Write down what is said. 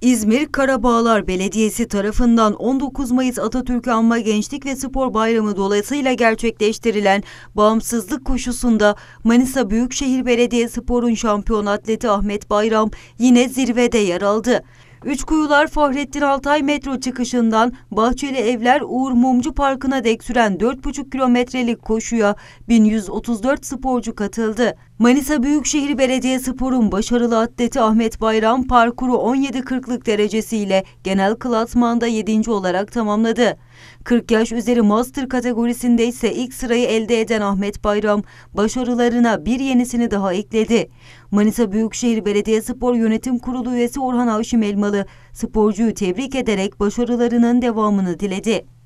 İzmir Karabağlar Belediyesi tarafından 19 Mayıs Atatürk'ü Anma Gençlik ve Spor Bayramı dolayısıyla gerçekleştirilen bağımsızlık koşusunda Manisa Büyükşehir Belediye Spor'un şampiyon atleti Ahmet Bayram yine zirvede yer aldı. Üç kuyular, Fahrettin Altay metro çıkışından Bahçeli Evler Uğur Mumcu Parkı'na dek süren 4,5 kilometrelik koşuya 1134 sporcu katıldı. Manisa Büyükşehir Belediye Spor'un başarılı atleti Ahmet Bayram parkuru 17.40'lık derecesiyle genel klasmanda 7. olarak tamamladı. 40 yaş üzeri master kategorisinde ise ilk sırayı elde eden Ahmet Bayram başarılarına bir yenisini daha ekledi. Manisa Büyükşehir Belediye Spor Yönetim Kurulu üyesi Orhan Avşim Elmalı olmalı. Sporcuyu tebrik ederek başarılarının devamını diledi.